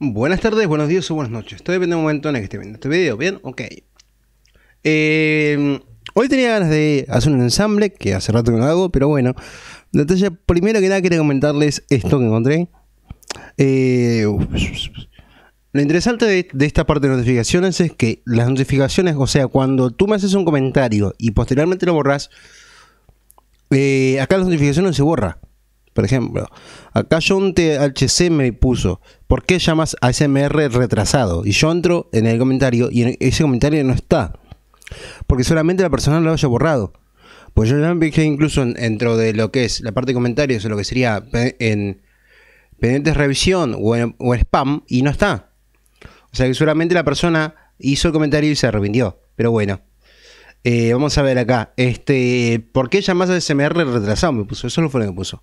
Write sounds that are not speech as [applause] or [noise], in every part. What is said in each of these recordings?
Buenas tardes, buenos días o buenas noches. Estoy depende un momento en el que esté viendo este video. ¿Bien? Ok. Eh, hoy tenía ganas de hacer un ensamble, que hace rato que no hago, pero bueno. Entonces, primero que nada, quería comentarles esto que encontré. Eh, lo interesante de, esta parte de notificaciones es que las notificaciones, o sea, cuando tú me haces un comentario y posteriormente lo borras, eh, acá las notificaciones se borra por ejemplo. Acá un THC me puso, ¿por qué llamas a SMR retrasado? Y yo entro en el comentario y ese comentario no está. Porque solamente la persona lo haya borrado. Pues yo ya me fijé incluso dentro de lo que es la parte de comentarios o lo que sería en pendientes revisión o en, spam y no está. O sea que solamente la persona hizo el comentario y se arrepintió. Pero bueno. Eh, vamos a ver acá. Este, ¿Por qué llamas a SMR retrasado? Me puso, eso no fue lo que puso.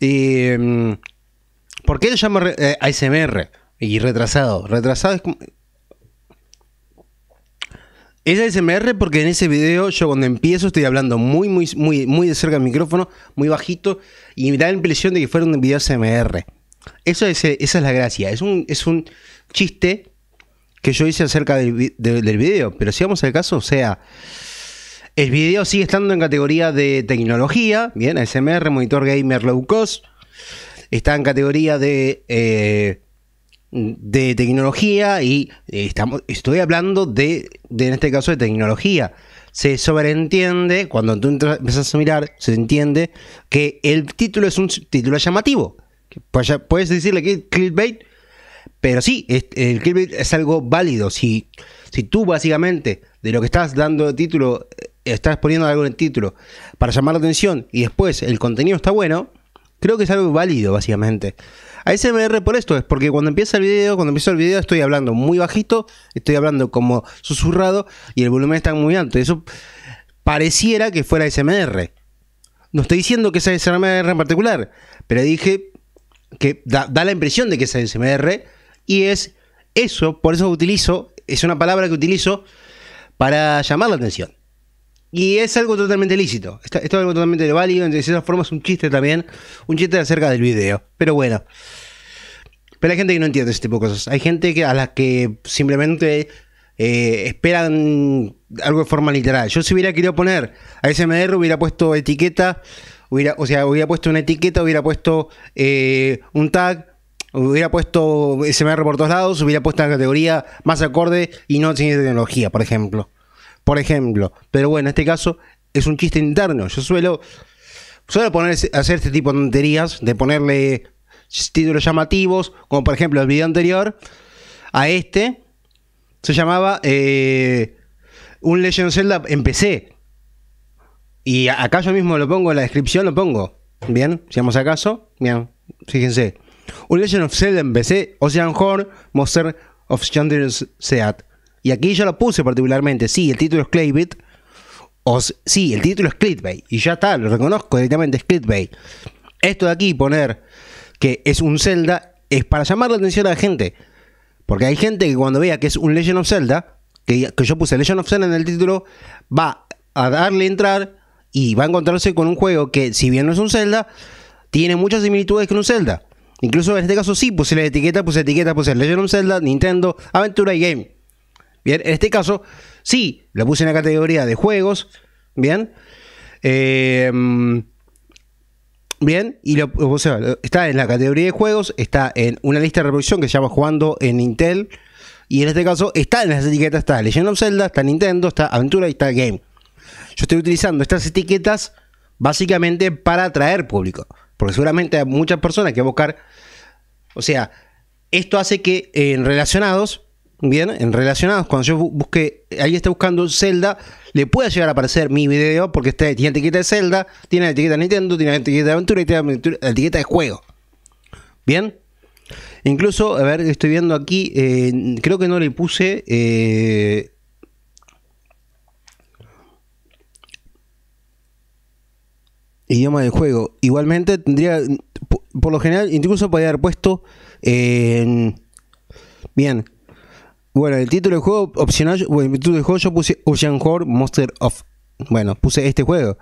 Eh, ¿Por qué lo llamo eh, a ASMR y retrasado? Retrasado es como... Es ASMR porque en ese video yo cuando empiezo estoy hablando muy, muy, muy, muy de cerca del micrófono, muy bajito, y me da la impresión de que fuera un video ASMR. Eso es, esa es la gracia. Es un, es un chiste que yo hice acerca del, video. Pero si vamos al caso, o sea, el video sigue estando en categoría de tecnología, bien, ASMR, monitor gamer low cost. Está en categoría de, eh, de tecnología y estamos, estoy hablando de, en este caso, de tecnología. Se sobreentiende, cuando tú entras, a mirar, se entiende que el título es un título llamativo. Puedes decirle que clickbait, pero sí, el clip es algo válido. Si, si tú básicamente de lo que estás dando de título, eh, estás poniendo algo en el título para llamar la atención y después el contenido está bueno, creo que es algo válido básicamente. A SMR por esto es porque cuando empieza el video, cuando empiezo el video estoy hablando muy bajito, estoy hablando como susurrado y el volumen está muy alto. Eso pareciera que fuera SMR. No estoy diciendo que sea SMR en particular, pero dije que da, la impresión de que es ASMR y es eso, por eso utilizo, es una palabra que utilizo para llamar la atención. Y es algo totalmente lícito, esto es algo totalmente válido, en cierta forma es un chiste también, un chiste acerca del video, pero bueno. Pero hay gente que no entiende este tipo de cosas, hay gente que, a la que simplemente eh, esperan algo de forma literal. Yo si hubiera querido poner a SMR, hubiera puesto etiqueta o sea, hubiera puesto una etiqueta, hubiera puesto eh, un tag, hubiera puesto eh, SMR por todos lados, hubiera puesto una categoría más acorde y no ciencia tecnología, por ejemplo. Por ejemplo. Pero bueno, en este caso es un chiste interno. Yo suelo, suelo poner, hacer este tipo de tonterías, de ponerle títulos llamativos, como por ejemplo el video anterior a este, se llamaba eh, Un Legend Zelda en PC. Y acá yo mismo lo pongo en la descripción, lo pongo. Bien, a acaso. Bien, fíjense. Un Legend of Zelda en PC, Ocean Horn, Monster of Chandler's Seat. Y aquí yo lo puse particularmente. Sí, el título es Claybit. O, sí, el título es Clitbay. Y ya está, lo reconozco directamente, es Clitbay. Esto de aquí, poner que es un Zelda, es para llamar la atención a la gente. Porque hay gente que cuando vea que es un Legend of Zelda, que, que yo puse Legend of Zelda en el título, va a darle entrar y va a encontrarse con un juego que, si bien no es un Zelda, tiene muchas similitudes con un Zelda. Incluso en este caso sí puse pues la etiqueta, puse pues etiqueta, puse pues Legend of Zelda, Nintendo, Aventura y Game. Bien, en este caso sí, lo puse en la categoría de juegos. Bien. Em, bien, y lo, está en la categoría de juegos, está en una lista de reproducción que se llama Jugando en Intel. Y en este caso está en las etiquetas, está Legend of Zelda, está Nintendo, está Aventura y está Game. Yo estoy utilizando estas etiquetas básicamente para atraer público. Porque seguramente hay muchas personas que buscar. O sea, esto hace que en relacionados, bien, en relacionados, cuando yo busque, alguien está buscando Zelda, le puede llegar a aparecer mi video porque está, tiene la etiqueta de Zelda, tiene la etiqueta de Nintendo, tiene la etiqueta de aventura y tiene la etiqueta de juego. Bien. Incluso, a ver, estoy viendo aquí, eh, creo que no le puse eh, idioma del juego. Igualmente tendría, por, lo general, incluso podría haber puesto... Eh, bien. Bueno, el título del juego opcional, bueno, el título del juego yo puse Ocean Horror Monster of... Bueno, puse este juego.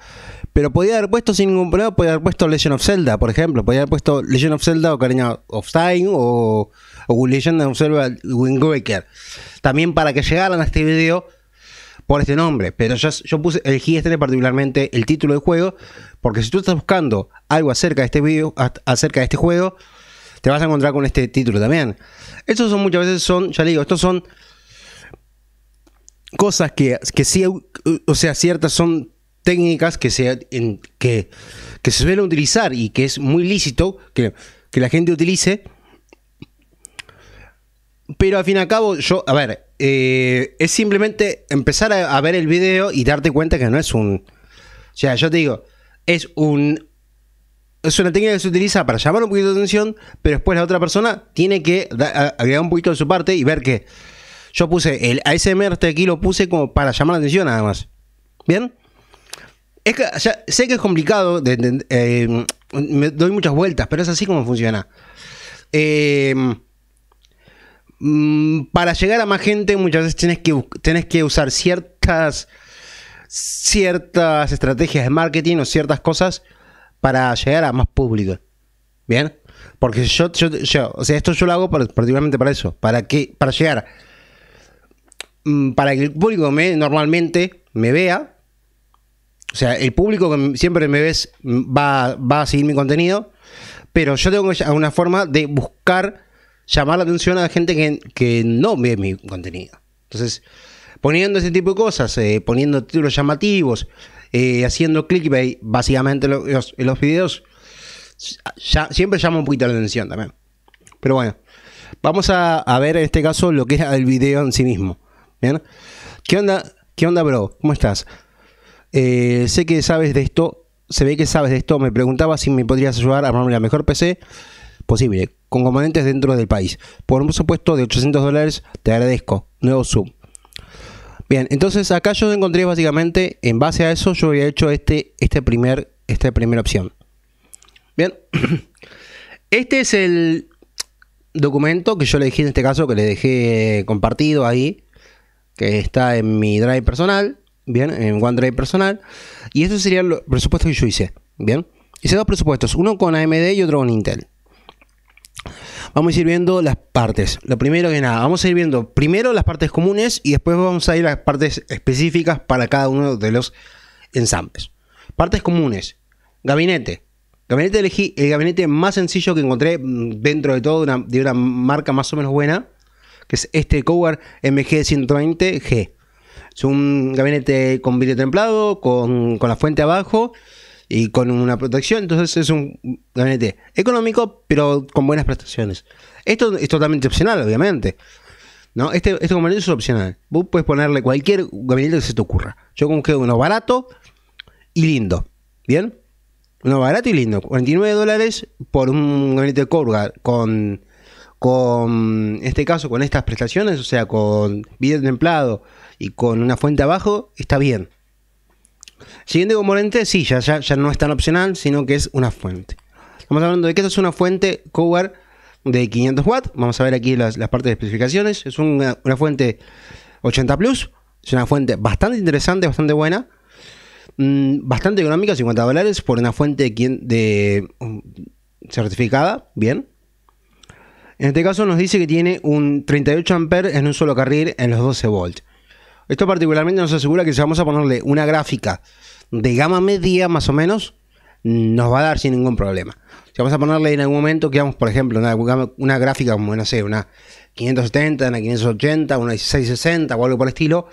Pero podía haber puesto sin ningún problema, podía haber puesto Legend of Zelda, por ejemplo. Podía haber puesto Legend of Zelda o cariño of Time o, o Legend of Zelda Wind También para que llegaran a este video por este nombre, pero yo, puse, elegí este particularmente el título del juego, porque si tú estás buscando algo acerca de este video, acerca de este juego, te vas a encontrar con este título también. Estos son muchas veces son, ya digo, estos son cosas que, sí, o sea, ciertas son técnicas que se, que, se suelen utilizar y que es muy lícito que, que la gente utilice. Pero al fin y al cabo, yo, a ver, eh, es simplemente empezar a, ver el video y darte cuenta que no es un. O sea, yo te digo, es un. Es una técnica que se utiliza para llamar un poquito de atención, pero después la otra persona tiene que agregar un poquito de su parte y ver que yo puse el ASMR este aquí lo puse como para llamar la atención, además. ¿Bien? Es que sé que es complicado, eh, me doy muchas vueltas, pero es así como funciona. Eh Mm, para llegar a más gente muchas veces tienes que, que usar ciertas, ciertas estrategias de marketing o ciertas cosas para llegar a más público. ¿Bien? Porque yo, yo, o sea, esto yo lo hago prácticamente particularmente para eso, para, que, para llegar, mm, para que el público me, normalmente me vea, o sea, el público que siempre me ves mm, va, va a seguir mi contenido, pero yo tengo una forma de buscar llamar la atención a la gente que, no ve mi contenido. Entonces, poniendo ese tipo de cosas, eh, poniendo títulos llamativos, eh, haciendo clickbait, básicamente en los, videos, ya, siempre llama un poquito la atención también. Pero bueno, vamos a, ver en este caso lo que es el video en sí mismo. ¿Bien? ¿Qué onda, qué onda bro? ¿Cómo estás? Eh, sé que sabes de esto, se ve que sabes de esto. Me preguntaba si me podrías ayudar a armarme la mejor PC posible con componentes dentro del país. Por un presupuesto de 800 dólares, te agradezco. Nuevo Zoom. Bien, entonces acá yo encontré básicamente, en base a eso, yo había hecho este, este primer, esta primera opción. Bien, [clears throat] este es el documento que yo le dejé en este caso, que le dejé eh, compartido ahí, que está en mi drive personal, bien, en OneDrive personal, y eso sería los presupuestos que yo hice, bien. Hice dos presupuestos, uno con AMD y otro con Intel vamos a ir viendo las partes. Lo primero que nada, vamos a ir viendo primero las partes comunes y después vamos a ir a las partes específicas para cada uno de los ensambles. Partes comunes. Gabinete. Gabinete elegí el gabinete más sencillo que encontré mm, dentro de todo una, de una marca más o menos buena, que es este Coward MG120G. Es un gabinete con vidrio templado, con, con la fuente abajo y con una protección. Entonces es un gabinete económico, pero con buenas prestaciones. Esto es totalmente opcional, obviamente. ¿no? Este, gabinete es opcional. Vos puedes ponerle cualquier gabinete que se te ocurra. Yo que uno barato y lindo. ¿Bien? Uno barato y lindo. 49 dólares por un gabinete de con, con, este caso, con estas prestaciones, o sea, con bien templado y con una fuente abajo, está bien. Siguiente componente, sí, ya, ya, no es tan opcional, sino que es una fuente. Estamos hablando de que esto es una fuente Cover de 500 watts. Vamos a ver aquí las, partes de especificaciones. Es una, fuente 80 Plus. Es una fuente bastante interesante, bastante buena. Mm, bastante económica, 50 dólares por una fuente de, de um, certificada. Bien. En este caso nos dice que tiene un 38 a en un solo carril en los 12 volts. Esto particularmente nos asegura que si vamos a ponerle una gráfica de gama media más o menos, nos va a dar sin ningún problema. Si vamos a ponerle en algún momento que por ejemplo, una, una gráfica como, no sé, una 570, una 580, una 1660 o algo por el estilo,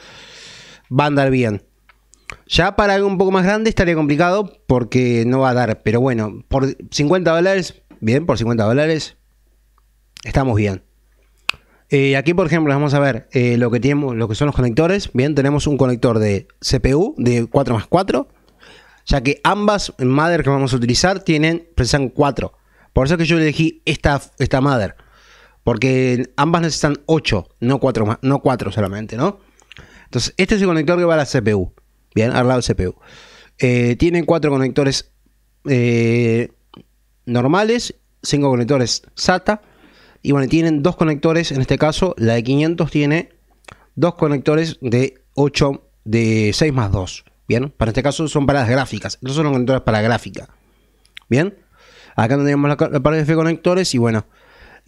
va a andar bien. Ya para algo un poco más grande estaría complicado porque no va a dar, pero bueno, por 50 dólares, bien, por 50 dólares, estamos bien. Eh, aquí, por ejemplo, vamos a ver eh, lo, que lo que son los conectores. Bien, tenemos un conector de CPU de 4 más 4, ya que ambas mother que vamos a utilizar tienen, precisan 4. Por eso es que yo elegí esta, esta mother, porque ambas necesitan 8, no 4, no solamente, ¿no? Entonces, este es el conector que va a la CPU. Bien, al lado CPU. Eh, tienen 4 conectores eh, normales, 5 conectores SATA y bueno, tienen dos conectores, en este caso la de 500 tiene dos conectores de 8, de 6 más 2. Bien, para este caso son para las gráficas. Estos son conectores para gráfica. Bien, acá tendríamos la, la pared de conectores y bueno.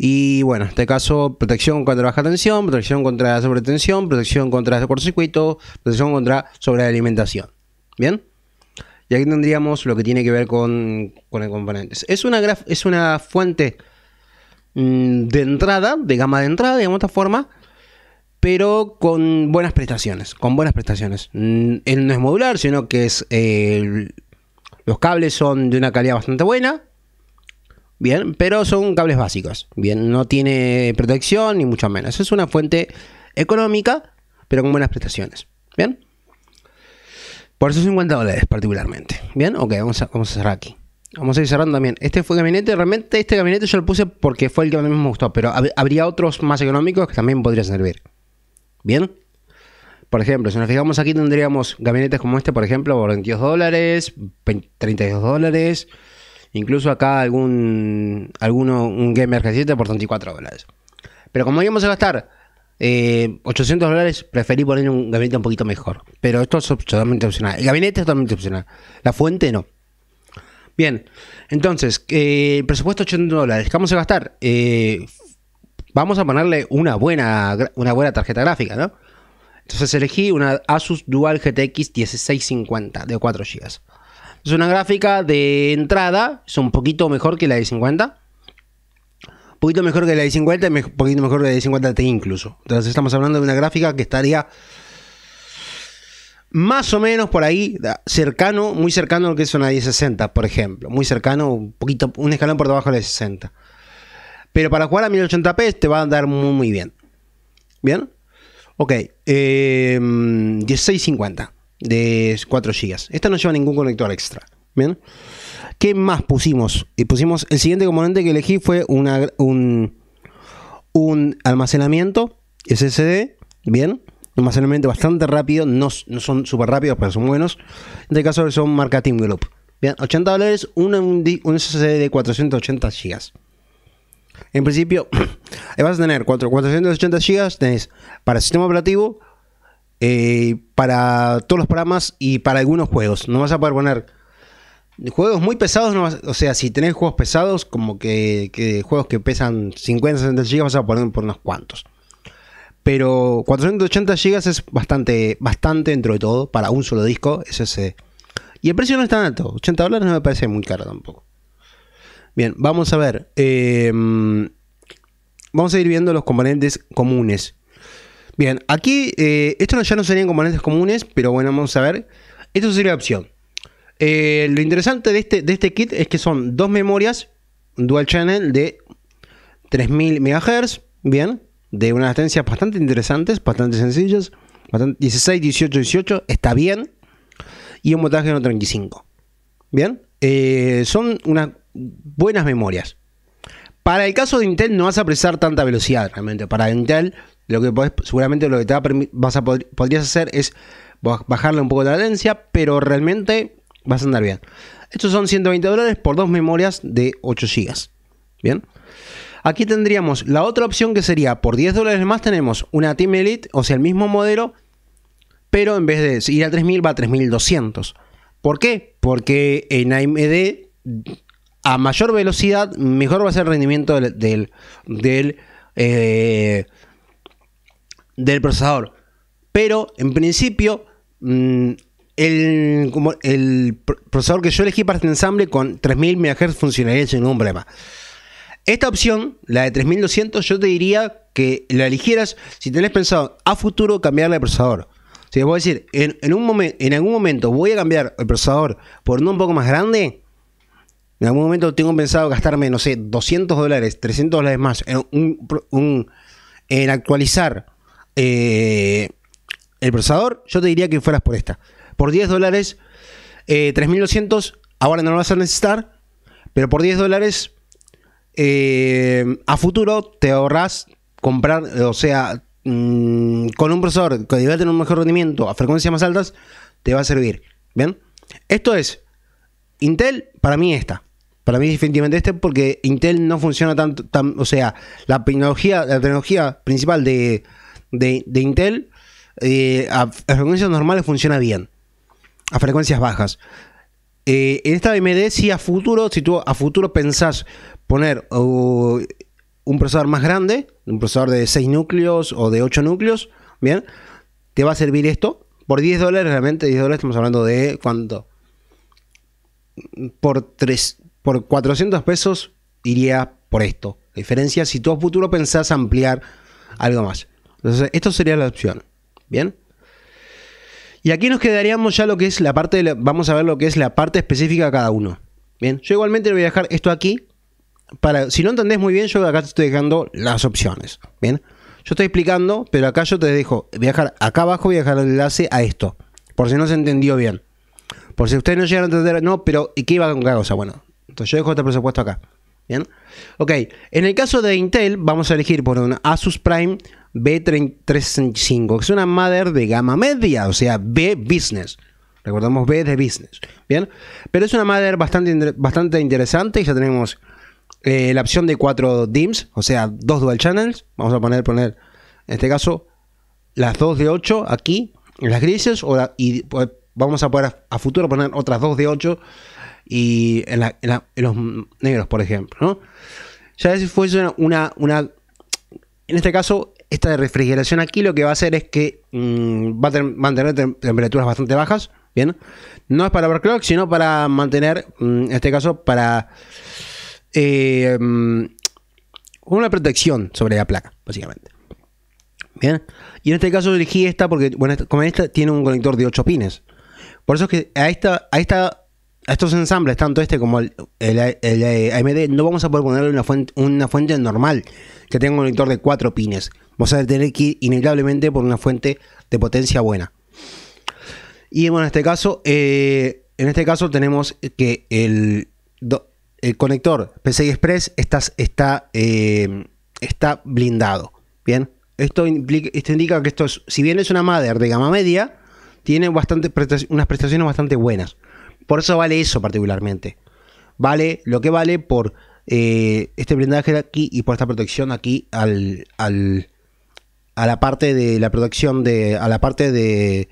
Y bueno, en este caso, protección contra baja tensión, protección contra sobretensión, protección contra cortocircuito, protección contra sobrealimentación. Bien, y aquí tendríamos lo que tiene que ver con, con el componente Es una, graf es una fuente Mm, de entrada, de gama de entrada, digamos de esta forma, pero con buenas prestaciones, con buenas prestaciones. Mm, él no es modular, sino que es eh, los cables son de una calidad bastante buena, bien, pero son cables básicos, bien, no tiene protección ni mucho menos. Es una fuente económica, pero con buenas prestaciones, bien. Por esos 50 dólares particularmente, bien, ok, vamos vamos a cerrar aquí. Vamos a ir cerrando también. Este fue gabinete, realmente este gabinete yo lo puse porque fue el que a mí me gustó, pero habría otros más económicos que también podrían servir. ¿Bien? Por ejemplo, si nos fijamos aquí tendríamos gabinetes como este, por ejemplo, por 22 dólares, 32 dólares, incluso acá algún alguno, un Gamer G7 por 34 dólares. Pero como íbamos a gastar 800 eh, dólares, preferí poner un gabinete un poquito mejor. Pero esto es totalmente opcional. El gabinete es totalmente opcional. La fuente no. Bien, entonces, eh, presupuesto 80 dólares. ¿Qué vamos a gastar? Eh, vamos a ponerle una buena, una buena tarjeta gráfica, ¿no? Entonces elegí una Asus Dual GTX 1650 de 4 GB. Es una gráfica de entrada, es un poquito mejor que la de 50. Un poquito mejor que la de 50 y un poquito mejor que la de 50 t incluso. Entonces estamos hablando de una gráfica que estaría más o menos por ahí, cercano, muy cercano a lo que es una 1060, por ejemplo. Muy cercano, un poquito, un escalón por debajo de la Pero para jugar a 1080p te va a andar muy, bien. ¿Bien? Ok, 1650 em, de 4 GB. Esta no lleva ningún conector extra. ¿Bien? ¿Qué más pusimos? Y eh, pusimos el siguiente componente que elegí fue una, un, un almacenamiento SSD. ¿Bien? almacenamiento bastante rápido, no, son súper rápidos, pero son buenos. En este caso son marketing Group. Bien, 80 dólares, un, un SSD de 480 GB. En principio, [clears throat] eh, vas a tener 4, 480 GB, tenés para el sistema operativo, eh, para todos los programas y para algunos juegos. No vas a poder poner juegos muy pesados, o sea, si tenés juegos pesados, como que, juegos que pesan 50, 60 GB, vas a poner por unos cuantos. Pero 480 GB es bastante, bastante dentro de todo para un solo disco. Es ese. Eh. Y el precio no es tan alto. 80 dólares no me parece muy caro tampoco. Bien, vamos a ver. Em, vamos a ir viendo los componentes comunes. Bien, aquí eh, estos ya no serían componentes comunes, pero bueno, vamos a ver. Esto sería la opción. Eh, lo interesante de este, de este kit es que son dos memorias dual channel de 3000 MHz, bien, de unas latencias bastante interesantes, bastante sencillas. 16, 18, 18, está bien. Y un montaje de 35. Bien. Eh, son unas buenas memorias. Para el caso de Intel no vas a precisar tanta velocidad realmente. Para Intel, lo que seguramente lo que te vas a podrías hacer es bajarle un poco la latencia, pero realmente vas a andar bien. Estos son 120 dólares por dos memorias de 8 GB. Bien. Aquí tendríamos la otra opción que sería por 10 dólares más tenemos una Team Elite, o sea, el mismo modelo, pero en vez de ir a 3000 va a 3200. ¿Por qué? Porque en AMD a mayor velocidad mejor va a ser el rendimiento del, del, eh, procesador. Pero en principio mm, el, el procesador que yo elegí para este ensamble con 3000 MHz funcionaría sin ningún problema. Esta opción, la de 3200, yo te diría que la eligieras si tenés pensado a futuro cambiarle el procesador. Si vos decir, en, en, un en algún momento voy a cambiar el procesador por uno un poco más grande, en algún momento tengo pensado gastarme, no sé, 200 dólares, 300 dólares más en, actualizar eh, el procesador, yo te diría que fueras por esta. Por 10 dólares, 3200, eh, ahora no lo vas a necesitar, pero por 10 dólares eh, a futuro te ahorras comprar, o sea, mm, con un procesador que debe tener un mejor rendimiento a frecuencias más altas, te va a servir. ¿Bien? Esto es, Intel para mí esta Para mí definitivamente este porque Intel no funciona tanto, tan, o sea, la tecnología, la tecnología principal de, Intel eh, a, frecuencias normales funciona bien, a frecuencias bajas. Eh, en esta AMD si a futuro, si tú a futuro pensás poner un procesador más grande, un procesador de 6 núcleos o de 8 núcleos, bien, te va a servir esto por 10 dólares, realmente 10 dólares estamos hablando de cuánto. Por, 3, por 400 pesos iría por esto. La diferencia si tú a futuro pensás ampliar algo más. Entonces, esto sería la opción. ¿Bien? Y aquí nos quedaríamos ya lo que es la parte, vamos a ver lo que es la parte específica de cada uno. Bien, yo igualmente voy a dejar esto aquí si no entendés muy bien, yo acá te estoy dejando las opciones. Bien, yo estoy explicando, pero acá yo te dejo viajar acá abajo, voy a dejar el enlace a esto, por si no se entendió bien. Por si ustedes no llegaron a entender, no, pero ¿y qué iba con cada cosa? Bueno, entonces yo dejo este presupuesto acá. Bien, ok. En el caso de Intel, vamos a elegir por un Asus Prime B365, que es una mother de gama media, o sea, B Business. Recordamos B de Business. Bien, pero es una mother bastante, bastante interesante y ya tenemos eh, la opción de cuatro dims, o sea, dos dual channels. Vamos a poner, poner en este caso, las dos de 8 aquí, en las grises, y pues, vamos a poder a, futuro poner otras dos de 8 y en, los negros, por ejemplo. ¿no? Ya si fuese una, una, En este caso, esta de refrigeración aquí lo que va a hacer es que mm, va a mantener temperaturas bastante bajas. Bien, no es para overclock, sino para mantener, mm, en este caso, para eh, mm, una protección sobre la placa, básicamente. Bien. Y en este caso elegí esta porque, bueno, esta, como esta tiene un conector de 8 pines. Por eso es que a esta, a esta, a estos ensambles, tanto este como el, AMD, no vamos a poder ponerle una fuente, una fuente normal que tenga un conector de 4 pines. Vamos a tener que ir inevitablemente por una fuente de potencia buena. Y bueno, en este caso, eh, en este caso tenemos que el, el eh, conector PCI Express está, eh, está blindado. Bien, esto, indica que esto si bien es una madre de gama media, tiene bastante unas prestaciones bastante buenas. Por eso vale eso particularmente. Vale lo que vale por eh, este blindaje de aquí y por esta protección aquí al, a la parte de la protección de a la parte de,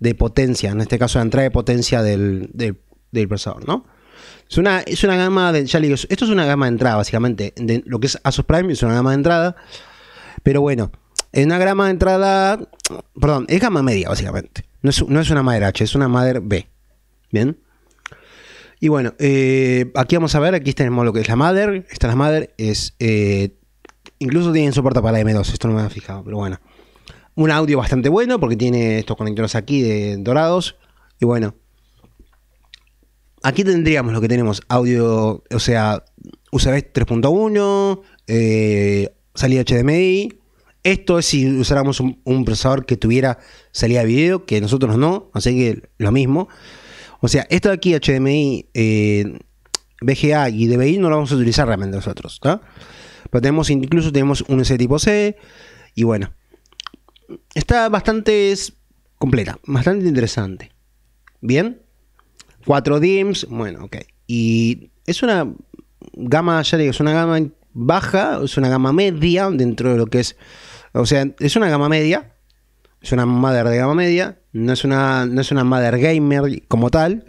de potencia, en este caso la entrada de potencia del, del procesador, ¿no? Es una, es una gama de, ya digo, esto es una gama de entrada, básicamente. De lo que es Asus Prime es una gama de entrada. Pero bueno, es una gama de entrada, perdón, es gama media, básicamente. No es, una madre H, es una madre B. Bien. Y bueno, eh, aquí vamos a ver, aquí tenemos lo que es la madre Esta es la Mother, es, eh, incluso tienen soporte para la M2, esto no me había fijado, pero bueno. Un audio bastante bueno porque tiene estos conectores aquí de dorados. Y bueno, aquí tendríamos lo que tenemos, audio, o sea, USB 3.1, eh, salida HDMI. Esto es si usáramos un, procesador que tuviera salida de video, que nosotros no, así que lo mismo. O sea, esto de aquí, HDMI, eh, VGA y DVI, no lo vamos a utilizar realmente nosotros, Pero tenemos, incluso tenemos un S tipo C, y bueno. Está bastante completa, bastante interesante. Bien. 4 DIMS bueno, ok. Y es una gama, ya digo, es una gama baja, es una gama media dentro de lo que es. O sea, es una gama media. Es una mother de gama media. No es una, no es una mother gamer como tal,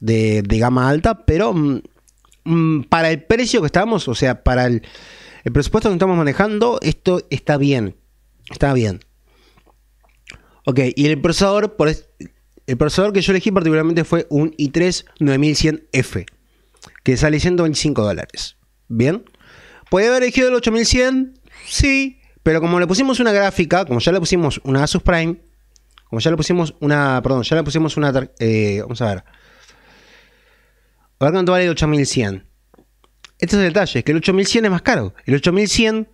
de, de gama alta, pero mm, mm, para el precio que estamos, o sea, para el, el presupuesto que estamos manejando, esto está bien. Está bien. Ok, y el procesador, por, el procesador que yo elegí particularmente fue un i3 9100F, que sale 125 dólares. ¿Bien? ¿Puede haber elegido el 8100? Sí, pero como le pusimos una gráfica, como ya le pusimos una Asus Prime, como ya le pusimos una, perdón, ya le pusimos una, eh, vamos a ver. A ver cuánto vale el 8100. Este es el detalle, que el 8100 es más caro. El 8100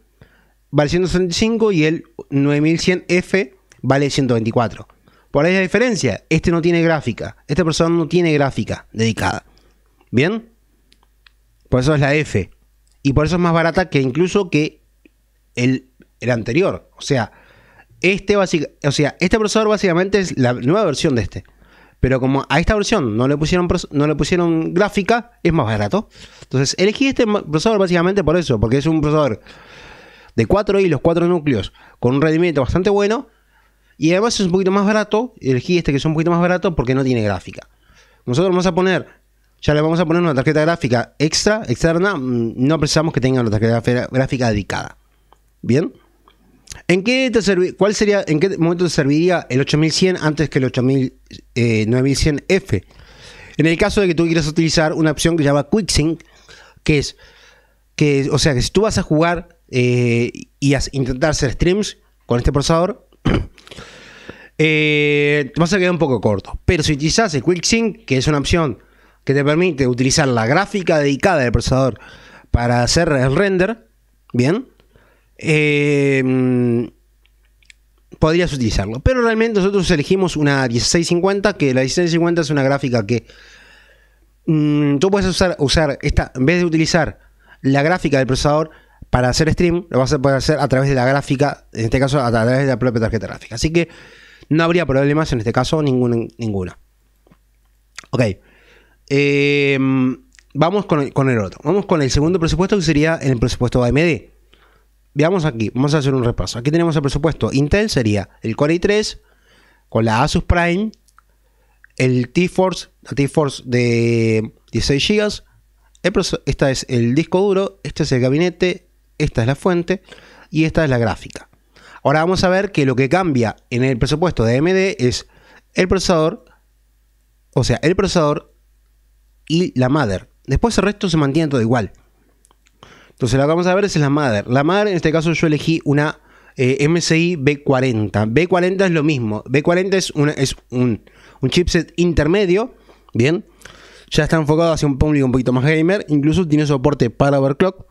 vale 165 y el 9100F vale 124. Por ahí la diferencia. Este no tiene gráfica. Este procesador no tiene gráfica dedicada. ¿Bien? Por eso es la F. Y por eso es más barata que incluso que el, el anterior. O sea, este o sea, este procesador básicamente es la nueva versión de este. Pero como a esta versión no le pusieron, no le pusieron gráfica, es más barato. Entonces, elegí este procesador básicamente por eso, porque es un procesador de 4 hilos, 4 núcleos, con un rendimiento bastante bueno y además es un poquito más barato, elegí este que es un poquito más barato porque no tiene gráfica. Nosotros vamos a poner, ya le vamos a poner una tarjeta gráfica extra, externa, mm, no precisamos que tenga una tarjeta gráfica dedicada. ¿Bien? ¿En qué te ¿Cuál sería, en qué momento te serviría el 8100 antes que el 8900 eh, f En el caso de que tú quieras utilizar una opción que se llama QuickSync, que es que, o sea, que si tú vas a jugar eh, y a intentar hacer streams con este procesador, [clears throat] eh, vas a quedar un poco corto. Pero si utilizas el Quick Sync, que es una opción que te permite utilizar la gráfica dedicada del procesador para hacer el render, bien, eh, podrías utilizarlo. Pero realmente nosotros elegimos una 1650, que la 1650 es una gráfica que mm, tú puedes usar, usar esta, en vez de utilizar la gráfica del procesador para hacer stream, lo vas a poder hacer a través de la gráfica, en este caso a través de la propia tarjeta gráfica. Así que no habría problemas en este caso, ninguna. Ok. Em, vamos con el, otro. Vamos con el segundo presupuesto que sería el presupuesto AMD. Veamos aquí, vamos a hacer un repaso. Aquí tenemos el presupuesto. Intel sería el Core i3 con la Asus Prime, el T-Force, la T-Force de 16 GB. Este es el disco duro, este es el gabinete, esta es la fuente y esta es la gráfica. Ahora vamos a ver que lo que cambia en el presupuesto de MD es el procesador, o sea, el procesador y la mother. Después el resto se mantiene todo igual. Entonces lo que vamos a ver es la mother. La mother en este caso yo elegí una MSI B40. B40 es lo mismo. B40 es, un chipset intermedio. Bien. Ya está enfocado hacia un público un poquito más gamer. Incluso tiene soporte para overclock.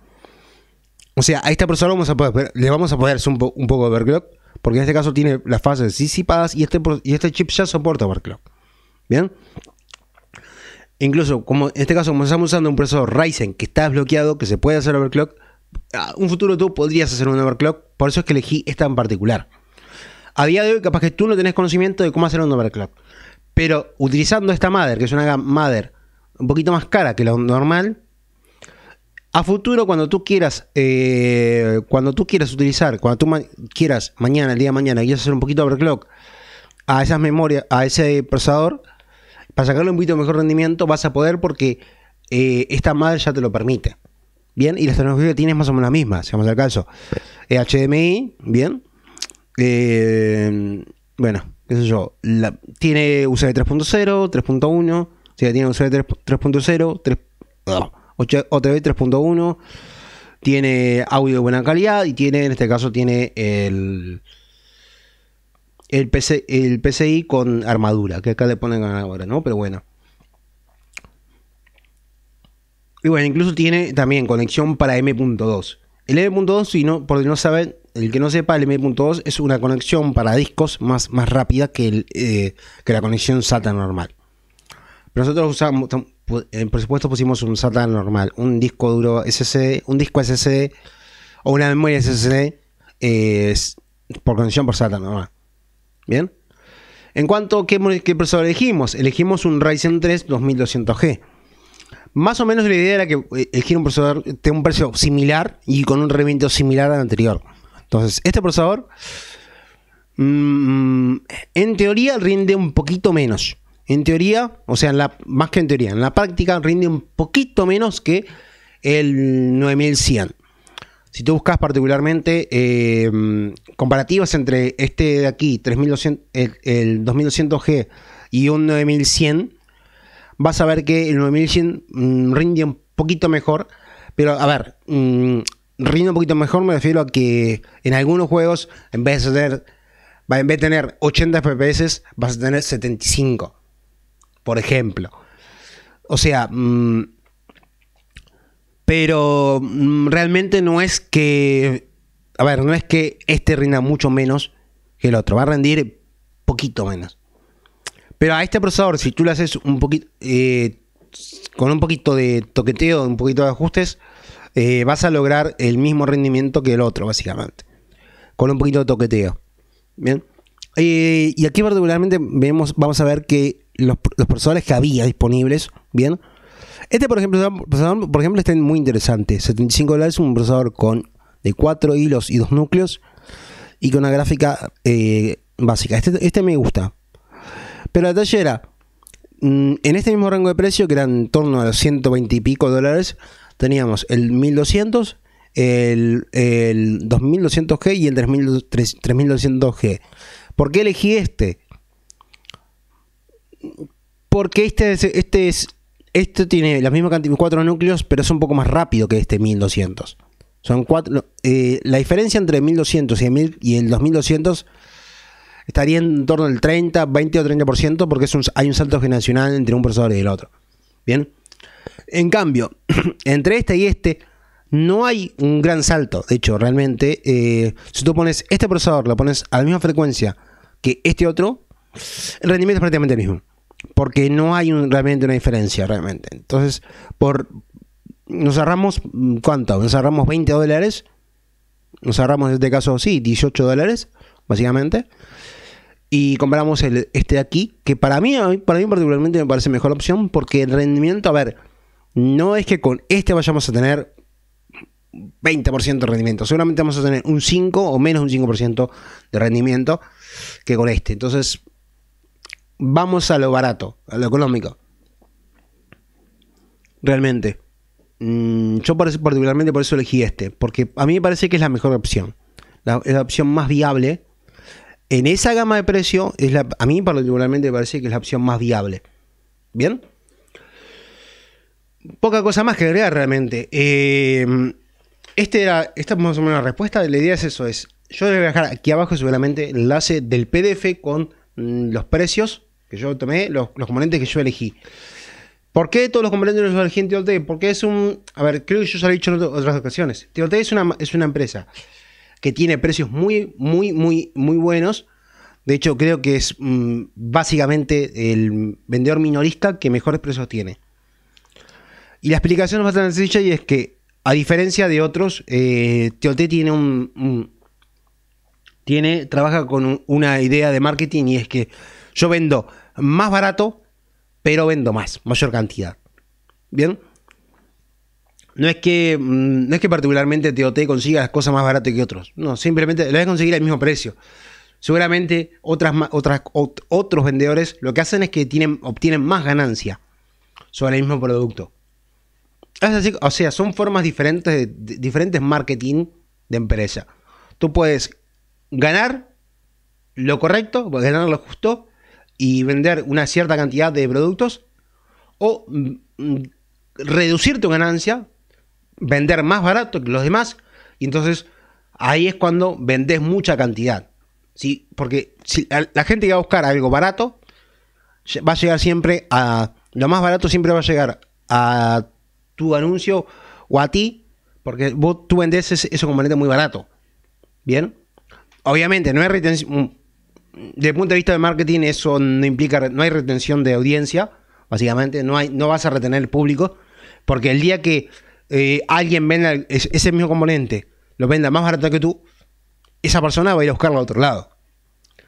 O sea, a esta persona vamos a poder, le vamos a poder hacer un, poco de overclock, porque en este caso tiene las fases disipadas y este, y este chip ya soporta overclock. ¿Bien? Incluso, como en este caso, como estamos usando un procesador Ryzen que está desbloqueado, que se puede hacer overclock, un futuro tú podrías hacer un overclock, por eso es que elegí esta en particular. A día de hoy, capaz que tú no tenés conocimiento de cómo hacer un overclock, pero utilizando esta madre, que es una madre un poquito más cara que la normal, a futuro, cuando tú quieras, eh, cuando tú quieras utilizar, cuando tú quieras mañana, el día de mañana, quieras hacer un poquito de overclock a esas memorias, a ese procesador, para sacarle un poquito de mejor rendimiento, vas a poder porque eh, esta madre ya te lo permite. Bien, y la tecnología que tienes más o menos la misma, si vamos al caso. HDMI, eh, bien. bueno, qué sé yo. La, tiene USB 3.0, 3.1, o sea, tiene USB 3.0, 3 OTB 3.1 tiene audio de buena calidad y tiene, en este caso, tiene el, el, PCI con armadura, que acá le ponen ahora, ¿no? Pero bueno. Y bueno, incluso tiene también conexión para M.2. El M.2, si no, por no saben, el que no sepa, el M.2 es una conexión para discos más, más rápida que, eh, que la conexión SATA normal. Nosotros usamos, en presupuesto pusimos un SATA normal, un disco duro SSD, un disco SSD o una memoria SSD por condición por SATA normal. ¿Bien? En cuanto a qué, procesador elegimos, elegimos un Ryzen 3 2200G. Más o menos la idea era que eh, elegir un procesador tenga un precio similar y con un rendimiento similar al anterior. Entonces, este procesador, mm, en teoría, rinde un poquito menos en teoría, o sea, más que en teoría, en la práctica rinde un poquito menos que el 9100. Si tú buscas particularmente eh, comparativas entre este de aquí, 3200, el, 2200G y un 9100, vas a ver que el 9100 mm, rinde un poquito mejor. Pero a ver, mm, rinde un poquito mejor me refiero a que en algunos juegos, en vez de tener, en vez de tener 80 FPS, vas a tener 75 por ejemplo. O sea, mm, pero mm, realmente no es que, a ver, no es que este rinda mucho menos que el otro, va a rendir poquito menos. Pero a este procesador, si tú lo haces un poquito, eh, con un poquito de toqueteo, un poquito de ajustes, eh, vas a lograr el mismo rendimiento que el otro, básicamente. Con un poquito de toqueteo. Bien. Eh, y aquí particularmente vemos, vamos a ver que los, procesadores que había disponibles, ¿bien? Este, por ejemplo, por ejemplo, está muy interesante. 75 dólares, un procesador con de 4 hilos y dos núcleos y con una gráfica eh, básica. Este, este, me gusta. Pero la tallera mm, en este mismo rango de precio, que era en torno a los 120 y pico dólares, teníamos el 1200, el, el 2200G y el 3200G. ¿Por qué elegí este? Porque este este es. esto tiene la misma cantidad, cuatro núcleos, pero es un poco más rápido que este 1200. Son cuatro. Eh, la diferencia entre 1200 y el, y el 2200 estaría en torno al 30, 20 o 30%, porque es hay un salto generacional entre un procesador y el otro. Bien. En cambio, [clears throat] entre este y este no hay un gran salto. De hecho, realmente, eh, si tú pones este procesador, lo pones a la misma frecuencia que este otro, el rendimiento es prácticamente el mismo porque no hay realmente una diferencia, realmente. Entonces, por nos ahorramos, mm, ¿cuánto? Nos ahorramos 20 dólares, nos ahorramos en este caso, sí, 18 dólares, básicamente. Y compramos el, este de aquí, que para mí, para mí particularmente me parece mejor opción, porque el rendimiento, a ver, no es que con este vayamos a tener 20% de rendimiento. Seguramente vamos a tener un 5 o menos un 5% de rendimiento que con este. Entonces, vamos a lo barato, a lo económico. Realmente. Mm, yo particularmente por eso elegí este, porque a mí me parece que es la mejor opción. La, la opción más viable. En esa gama de precio, es a mí particularmente me parece que es la opción más viable. ¿Bien? Poca cosa más que agregar realmente. Eh, este esta es más o menos la respuesta. La idea es eso, es... Yo le voy a dejar aquí abajo seguramente el enlace del PDF con mm, los precios que yo tomé, los, componentes que yo elegí. ¿Por qué todos los componentes los elegí en Porque es un. A ver, creo que yo ya lo he dicho en otras ocasiones. Teoté es una, es una empresa que tiene precios muy, muy, muy, muy buenos. De hecho, creo que es mm, básicamente el vendedor minorista que mejores precios tiene. Y la explicación es bastante sencilla y es que, a diferencia de otros, eh, tiene un, tiene, trabaja con una idea de marketing y es que yo vendo más barato, pero vendo más, mayor cantidad. ¿Bien? No es que, mm, no es que particularmente TOT consiga las cosas más baratas que otros. No, simplemente lo vas a conseguir al mismo precio. Seguramente otras, otras, otros vendedores lo que hacen es que tienen, obtienen más ganancia sobre el mismo producto. Es o sea, son formas diferentes de, diferentes marketing de empresa. Tú puedes ganar lo correcto, ganar lo justo y vender una cierta cantidad de productos o mm, reducir tu ganancia, vender más barato que los demás y entonces ahí es cuando vendes mucha cantidad. ¿sí? Porque si la gente va a buscar algo barato va a llegar siempre a... Lo más barato siempre va a llegar a tu anuncio o a ti porque vos, tú vendes eso con moneda muy barato. ¿Bien? Obviamente, no es retención mm, desde el punto de vista de marketing, eso no implica, no hay retención de audiencia, básicamente, no, hay, no vas a retener el público, porque el día que eh, alguien venda ese mismo componente, lo venda más barato que tú, esa persona va a ir a buscarlo a otro lado.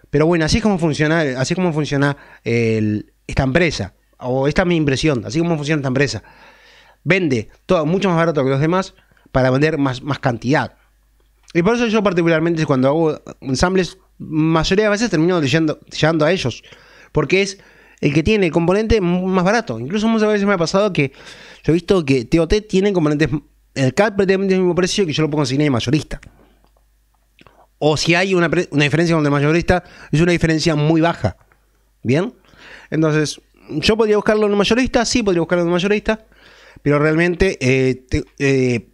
Pero bueno, así es como funciona, así como funciona esta empresa, o esta es mi impresión, así es como funciona esta empresa. Vende todo mucho más barato que los demás para vender más, más cantidad. Y por eso yo particularmente cuando hago ensambles mayoría de veces termino leyendo a ellos. Porque es el que tiene el componente más barato. Incluso muchas veces me ha pasado que yo he visto que TOT tiene componentes. El CAD prácticamente el mismo precio que yo lo pongo conseguir en mayorista. O si hay una, diferencia con el mayorista, es una diferencia muy baja. ¿Bien? Entonces, yo podría buscarlo en un mayorista, sí, podría buscarlo en un mayorista, pero realmente eh, eh,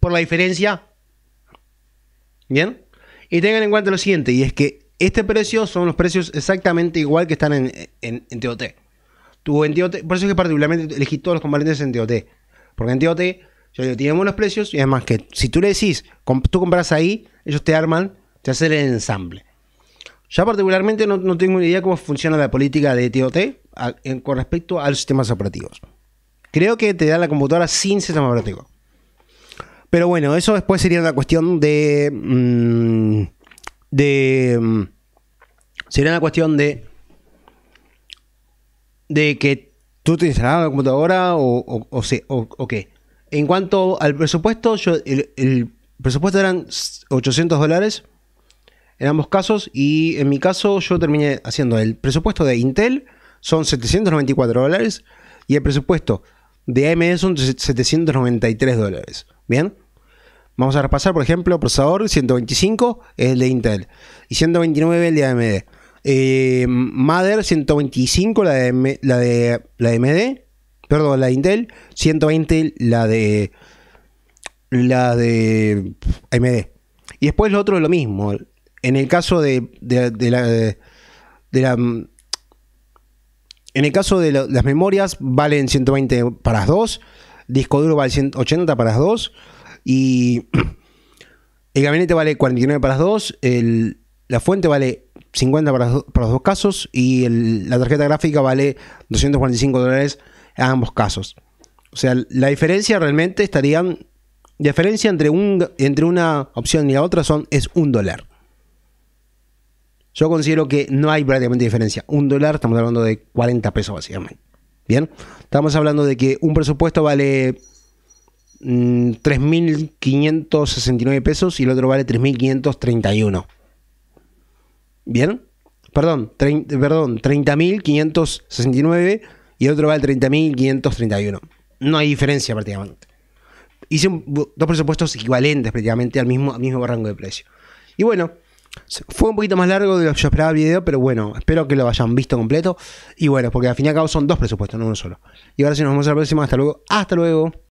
por la diferencia, ¿bien? Y tengan en cuenta lo siguiente, y es que este precio son los precios exactamente igual que están en, en, TOT. Por eso es que particularmente elegí todos los componentes en TOT. Porque en TOT yo digo, tienen buenos precios y además que si tú le decís, tú compras ahí, ellos te arman, te hacen el ensamble. Ya particularmente no, tengo ni idea cómo funciona la política de TOT con respecto a los sistemas operativos. Creo que te dan la computadora sin sistema operativo. Pero bueno, eso después sería una cuestión de. Mm, mm, sería una cuestión de. de que tú te instalaras la computadora o, o, o, qué. En cuanto al presupuesto, yo, el, el presupuesto eran 800 dólares en ambos casos. Y en mi caso, yo terminé haciendo el presupuesto de Intel, son 794 dólares. Y el presupuesto de AMD e son 793 dólares. ¿Bien? Vamos a repasar, por ejemplo, procesador 125 es el de Intel y 129 el de AMD. Eh, Mother 125 la de, la de la AMD, perdón, la de Intel, 120 la de la de AMD. Y después lo otro es lo mismo. En el caso de, de, la, de, la en el caso de las memorias valen 120 para las dos disco duro vale 80 para las dos y el gabinete vale 49 para las dos, la fuente vale 50 para, los, dos casos y la tarjeta gráfica vale 245 dólares en ambos casos. O sea, la diferencia realmente estaría, la diferencia entre, un, entre una opción y la otra son, es un dólar. Yo considero que no hay prácticamente diferencia. Un dólar, estamos hablando de 40 pesos básicamente. Bien, estamos hablando de que un presupuesto vale 3.569 mm, pesos y el otro vale 3.531. Bien, perdón, perdón 30.569 y el otro vale 30.531. No hay diferencia prácticamente. Hice dos presupuestos equivalentes prácticamente al mismo, al mismo rango de precio. Y bueno, fue un poquito más largo de lo que yo esperaba el video, pero bueno, espero que lo hayan visto completo. Y bueno, porque al fin y al cabo son dos presupuestos, no uno solo. Y ahora sí, nos vemos en la próxima. Hasta luego. Hasta luego.